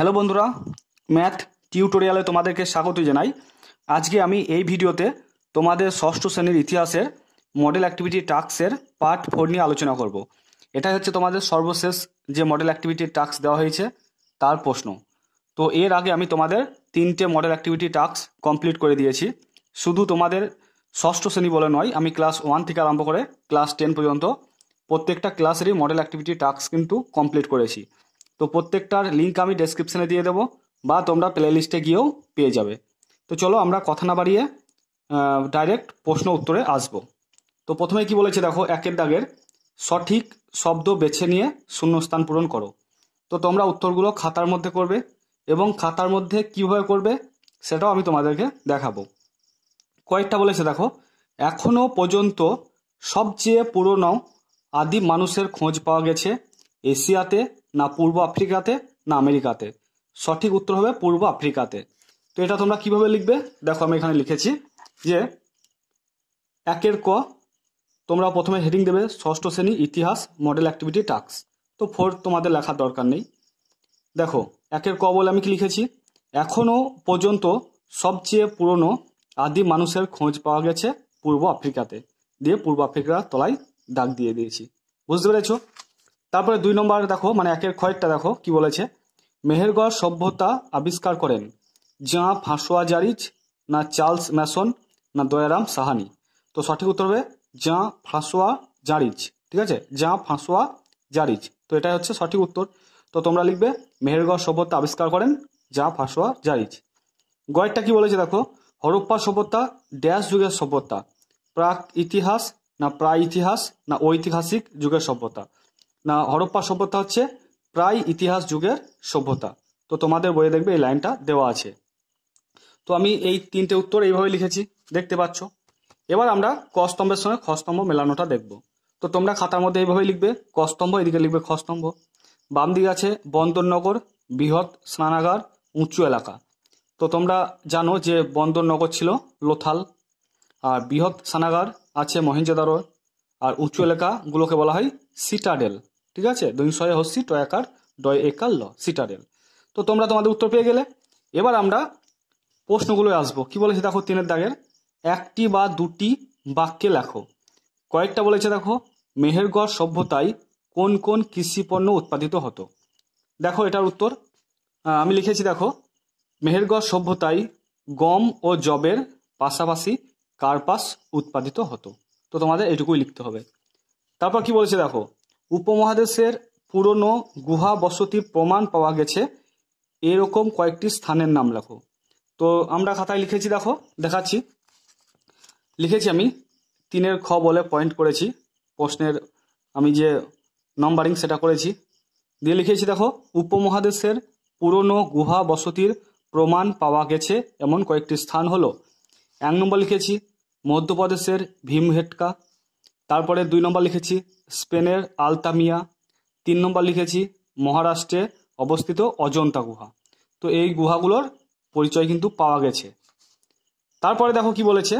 Hello বন্ধুরা math টিউটোরিয়ালে তোমাদেরকে স্বাগত জানাই আজকে আমি এই ভিডিওতে তোমাদের ষষ্ঠ শ্রেণীর ইতিহাসের মডেল অ্যাক্টিভিটি টাস্কের পার্ট ফোর নিয়ে আলোচনা করব। এটা হচ্ছে তোমাদের সর্বশেষ যে মডেল অ্যাক্টিভিটি টাস্ক দেওয়া হয়েছে তার প্রশ্ন তো এর আগে আমি তোমাদের তিনটে মডেল অ্যাক্টিভিটি টাস্ক কমপ্লিট করে দিয়েছি শুধু তোমাদের ষষ্ঠ শ্রেণী বলে নয় আমি ক্লাস ওয়ান থেকে আরম্ভ করে ক্লাস টেন পর্যন্ত প্রত্যেকটা ক্লাসেরই মডেল অ্যাক্টিভিটি টাস্ক কিন্তু কমপ্লিট করেছি তো প্রত্যেকটার লিঙ্ক আমি ডেসক্রিপশানে দিয়ে দেবো বা তোমরা প্লে লিস্টে গিয়েও পেয়ে যাবে তো চলো আমরা কথা না বাড়িয়ে ডাইরেক্ট প্রশ্ন উত্তরে আসব তো প্রথমে কি বলেছে দেখো একের দাগের সঠিক শব্দ বেছে নিয়ে শূন্যস্থান পূরণ করো তো তোমরা উত্তরগুলো খাতার মধ্যে করবে এবং খাতার মধ্যে কীভাবে করবে সেটাও আমি তোমাদেরকে দেখাবো কয়েকটা বলেছে দেখো এখনও পর্যন্ত সবচেয়ে পুরনো আদি মানুষের খোঁজ পাওয়া গেছে এশিয়াতে না পূর্ব আফ্রিকাতে না আমেরিকাতে সঠিক উত্তর হবে পূর্ব আফ্রিকাতে তো এটা তোমরা কিভাবে লিখবে দেখো আমি এখানে লিখেছি যে একের ক তোমরা প্রথমে হেডিং দেবে ষষ্ঠ শ্রেণী ইতিহাস মডেল অ্যাক্টিভিটি টাস্ক তো ফোর তোমাদের লেখার দরকার নেই দেখো একের ক বলে আমি কি লিখেছি এখনও পর্যন্ত সবচেয়ে পুরনো আদি মানুষের খোঁজ পাওয়া গেছে পূর্ব আফ্রিকাতে দিয়ে পূর্ব আফ্রিকার তলায় দাগ দিয়ে দিয়েছি বুঝতে পেরেছো তারপরে দুই নম্বর দেখো মানে একের খয়েরটা দেখো কি বলেছে মেহেরগড় সভ্যতা আবিষ্কার করেন যা ফাঁসোয়া জারিজ না চার্লস ম্যাসন না দয়ারাম সাহানি তো সঠিক উত্তর হবে যা ফাঁসোয়া জারিজ ঠিক আছে যা ফাঁসোয়া জারিজ তো এটাই হচ্ছে সঠিক উত্তর তো তোমরা লিখবে মেহেরগড় সভ্যতা আবিষ্কার করেন যা ফাঁসোয়া জারিজ গয়েরটা কি বলেছে দেখো হরপ্পা সভ্যতা ড্যাশ যুগের সভ্যতা প্রাক ইতিহাস না প্রায় ইতিহাস না ঐতিহাসিক যুগের সভ্যতা না হরপ্পা সভ্যতা হচ্ছে প্রায় ইতিহাস যুগের সভ্যতা তো তোমাদের বইয়ে দেখবে এই লাইনটা দেওয়া আছে তো আমি এই তিনটে উত্তর এইভাবে লিখেছি দেখতে পাচ্ছ এবার আমরা কস্তম্ভের সঙ্গে খস্তম্ভ মেলানোটা দেখব তো তোমরা খাতার মধ্যে এইভাবে লিখবে কস্তম্ভ এদিকে লিখবে খস্তম্ভ বাম দিকে আছে বন্দরনগর বৃহৎ স্নানাগার উঁচু এলাকা তো তোমরা জানো যে বন্দরনগর ছিল লোথাল আর বৃহৎ স্নানাগার আছে মহেঞ্জোদারো আর উঁচু এলাকাগুলোকে বলা হয় সিটাডেল ঠিক আছে হচ্ছি টয় টয়াকার ডয় একার ল সিটারেল তো তোমরা তোমাদের উত্তর পেয়ে গেলে এবার আমরা প্রশ্নগুলো আসবো কি বলেছে দেখো তিনের দাগের একটি বা দুটি বাক্যে লেখো কয়েকটা বলেছে দেখো মেহেরগড় সভ্যতায় কোন কোন কৃষিপণ্য উৎপাদিত হতো দেখো এটার উত্তর আমি লিখেছি দেখো মেহেরগড় সভ্যতায় গম ও জবের পাশাপাশি কার্পাস উৎপাদিত হতো তো তোমাদের এটুকুই লিখতে হবে তারপর কি বলেছে দেখো উপমহাদেশের পুরনো গুহা বসতির প্রমাণ পাওয়া গেছে এরকম কয়েকটি স্থানের নাম লেখো তো আমরা খাতায় লিখেছি দেখো দেখাচ্ছি লিখেছি আমি তিনের খ বলে পয়েন্ট করেছি প্রশ্নের আমি যে নাম্বারিং সেটা করেছি দিয়ে লিখেছি দেখো উপমহাদেশের পুরনো গুহা বসতির প্রমাণ পাওয়া গেছে এমন কয়েকটি স্থান হলো এক নম্বর লিখেছি মধ্যপ্রদেশের ভীমহেটকা তারপরে দুই নম্বর লিখেছি স্পেনের আলতামিয়া তিন নম্বর লিখেছি মহারাষ্ট্রে অবস্থিত অজন্তা গুহা তো এই গুহাগুলোর পরিচয় কিন্তু পাওয়া গেছে তারপরে দেখো কি বলেছে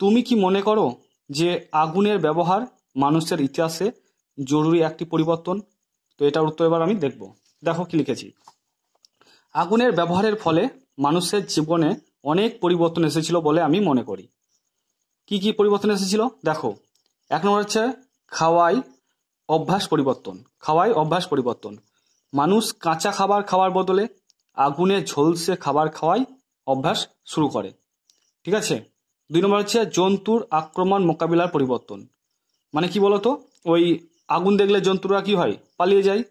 তুমি কি মনে করো যে আগুনের ব্যবহার মানুষের ইতিহাসে জরুরি একটি পরিবর্তন তো এটার উত্তর এবার আমি দেখব দেখো কি লিখেছি আগুনের ব্যবহারের ফলে মানুষের জীবনে অনেক পরিবর্তন এসেছিল বলে আমি মনে করি কি কি পরিবর্তন এসেছিল দেখো এক নম্বর হচ্ছে খাওয়াই অভ্যাস পরিবর্তন খাওয়াই অভ্যাস পরিবর্তন মানুষ কাঁচা খাবার খাওয়ার বদলে আগুনে ঝলসে খাবার খাওয়াই অভ্যাস শুরু করে ঠিক আছে দুই নম্বর হচ্ছে জন্তুর আক্রমণ মোকাবিলার পরিবর্তন মানে কি বলতো ওই আগুন দেখলে জন্তুরা কি হয় পালিয়ে যায়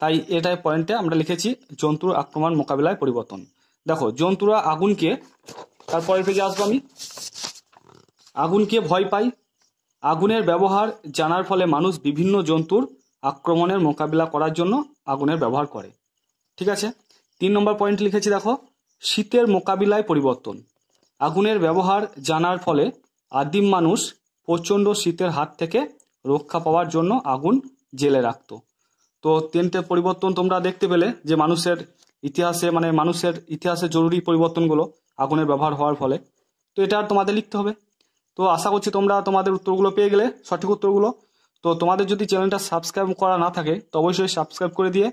তাই এটাই পয়েন্টে আমরা লিখেছি জন্তুর আক্রমণ মোকাবিলায় পরিবর্তন দেখো জন্তুরা আগুনকে তারপরে পেজে আসবো আমি আগুনকে ভয় পায় আগুনের ব্যবহার জানার ফলে মানুষ বিভিন্ন জন্তুর আক্রমণের মোকাবিলা করার জন্য আগুনের ব্যবহার করে ঠিক আছে তিন নম্বর পয়েন্ট লিখেছি দেখো শীতের মোকাবিলায় পরিবর্তন আগুনের ব্যবহার জানার ফলে আদিম মানুষ প্রচণ্ড শীতের হাত থেকে রক্ষা পাওয়ার জন্য আগুন জেলে রাখত তো তিনটে পরিবর্তন তোমরা দেখতে পেলে যে মানুষের ইতিহাসে মানে মানুষের ইতিহাসে জরুরি পরিবর্তনগুলো আগুনের ব্যবহার হওয়ার ফলে তো এটা তোমাদের লিখতে হবে তো আশা করছি তোমরা তোমাদের উত্তরগুলো পেয়ে গেলে সঠিক উত্তরগুলো তো তোমাদের যদি চ্যানেলটা সাবস্ক্রাইব করা না থাকে তো অবশ্যই সাবস্ক্রাইব করে দিয়ে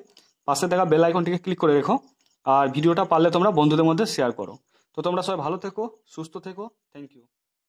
পাশে দেখা বেল আইকনটিকে ক্লিক করে রেখো আর ভিডিওটা পারলে তোমরা বন্ধুদের মধ্যে শেয়ার করো তো তোমরা সবাই ভালো থেকো সুস্থ থেকো থ্যাংক ইউ